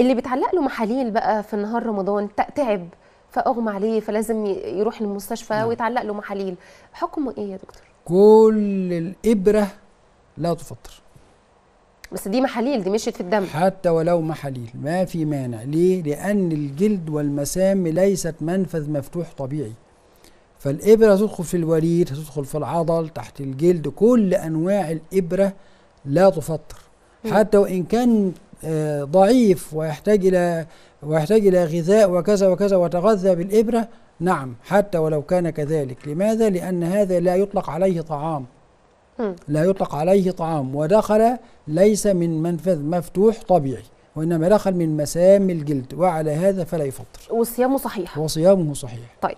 اللي بيتعلق له محاليل بقى في نهار رمضان تعب فاغمى عليه فلازم يروح المستشفى نعم. ويتعلق له محاليل حكمه ايه يا دكتور كل الابره لا تفطر بس دي محاليل دي مشيت في الدم حتى ولو محاليل ما في مانع ليه لان الجلد والمسام ليست منفذ مفتوح طبيعي فالابره تدخل في الوريد تدخل في العضل تحت الجلد كل انواع الابره لا تفطر حتى وان كان ضعيف ويحتاج إلى ويحتاج إلى غذاء وكذا وكذا وتغذى بالإبرة نعم حتى ولو كان كذلك لماذا؟ لأن هذا لا يطلق عليه طعام لا يطلق عليه طعام ودخل ليس من منفذ مفتوح طبيعي وإنما دخل من مسام الجلد وعلى هذا فلا يفطر وصيامه صحيح وصيامه صحيح طيب